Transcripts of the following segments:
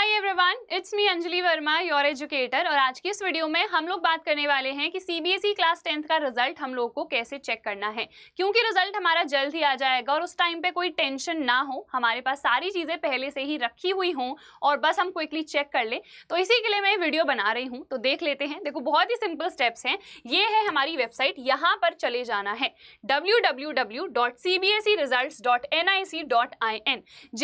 hi everyone it's me Anjali Verma your educator और आज की इस वीडियो में हम लोग बात करने वाले हैं कि सीबीएसई क्लास टेंथ का रिजल्ट हम लोग को कैसे चेक करना है क्योंकि रिजल्ट हमारा जल्द ही आ जाएगा और उस टाइम पे कोई टेंशन ना हो हमारे पास सारी चीज़ें पहले से ही रखी हुई हों और बस हम क्विकली चेक कर लें तो इसी के लिए मैं वीडियो बना रही हूँ तो देख लेते हैं देखो बहुत ही सिंपल स्टेप्स हैं ये है हमारी वेबसाइट यहाँ पर चले जाना है डब्ल्यू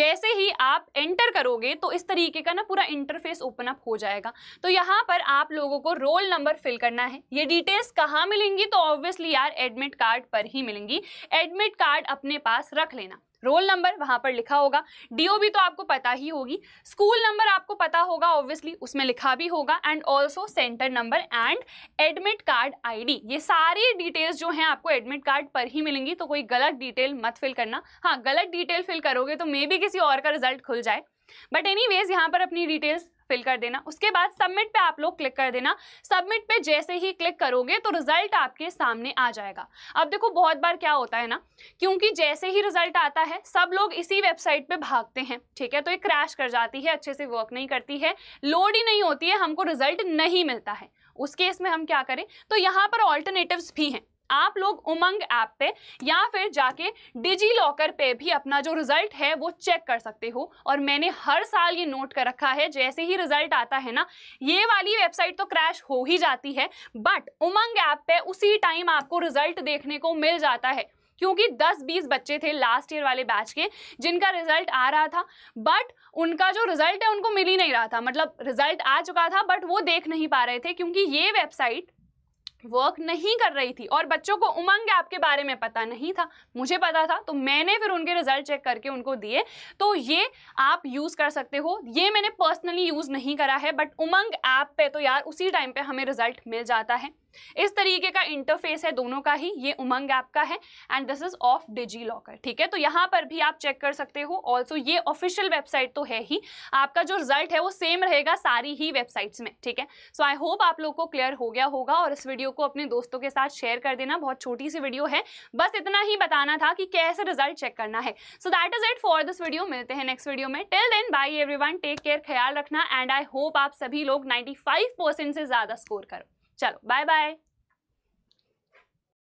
जैसे ही आप एंटर करोगे तो इस तरीके का ना पूरा इंटरफेस ओपन अप हो जाएगा तो यहाँ पर आप लोगों को रोल नंबर फिल करना है ये डिटेल्स कहाँ मिलेंगी तो ऑब्वियसली यार एडमिट कार्ड पर ही मिलेंगी एडमिट कार्ड अपने पास रख लेना रोल नंबर वहां पर लिखा होगा डीओ भी तो आपको पता ही होगी स्कूल नंबर आपको पता होगा ऑब्वियसली उसमें लिखा भी होगा and also centre number and admit card ID ये सारी डिटेल्स जो हैं आपको एडमिट कार्ड पर ही मिलेंगी तो कोई गलत डिटेल मत फिल करना हाँ गलत डिटेल फिल करोगे तो मे भी किसी और का रिजल्ट खुल जाए बट एनी वेज यहाँ पर अपनी डिटेल्स फिल कर देना उसके बाद सबमिट पे आप लोग क्लिक कर देना सबमिट पे जैसे ही क्लिक करोगे तो रिजल्ट आपके सामने आ जाएगा अब देखो बहुत बार क्या होता है ना क्योंकि जैसे ही रिजल्ट आता है सब लोग इसी वेबसाइट पे भागते हैं ठीक है तो ये क्रैश कर जाती है अच्छे से वर्क नहीं करती है लोड ही नहीं होती है हमको रिजल्ट नहीं मिलता है उस केस में हम क्या करें तो यहाँ पर ऑल्टरनेटिव भी हैं आप लोग उमंग ऐप पे या फिर जाके डिजी लॉकर पे भी अपना जो रिजल्ट है वो चेक कर सकते हो और मैंने हर साल ये नोट कर रखा है जैसे ही रिजल्ट आता है ना ये वाली वेबसाइट तो क्रैश हो ही जाती है बट उमंग ऐप पे उसी टाइम आपको रिजल्ट देखने को मिल जाता है क्योंकि 10-20 बच्चे थे लास्ट ईयर वाले बैच के जिनका रिजल्ट आ रहा था बट उनका जो रिजल्ट है उनको मिल ही नहीं रहा था मतलब रिजल्ट आ चुका था बट वो देख नहीं पा रहे थे क्योंकि ये वेबसाइट वर्क नहीं कर रही थी और बच्चों को उमंग ऐप के बारे में पता नहीं था मुझे पता था तो मैंने फिर उनके रिजल्ट चेक करके उनको दिए तो ये आप यूज़ कर सकते हो ये मैंने पर्सनली यूज़ नहीं करा है बट उमंग ऐप पे तो यार उसी टाइम पे हमें रिजल्ट मिल जाता है इस तरीके का इंटरफेस है दोनों का ही ये उमंग ऐप का है and this is of DigiLocker ठीक है तो यहाँ पर भी आप चेक कर सकते हो ऑल्सो ये ऑफिशियल वेबसाइट तो है ही आपका जो रिजल्ट है वो सेम रहेगा सारी ही वेबसाइट्स में ठीक है सो आई होप आप लोग को क्लियर हो गया होगा और इस वीडियो को अपने दोस्तों के साथ शेयर कर देना बहुत छोटी सी वीडियो है बस इतना ही बताना था कि कैसे रिजल्ट चेक करना है so that is it for this video मिलते हैं नेक्स्ट वीडियो में till then bye everyone take care ख्याल रखना एंड आई होप आप सभी लोग 95 परसेंट से ज़्यादा स्कोर करो चलो बाय बाय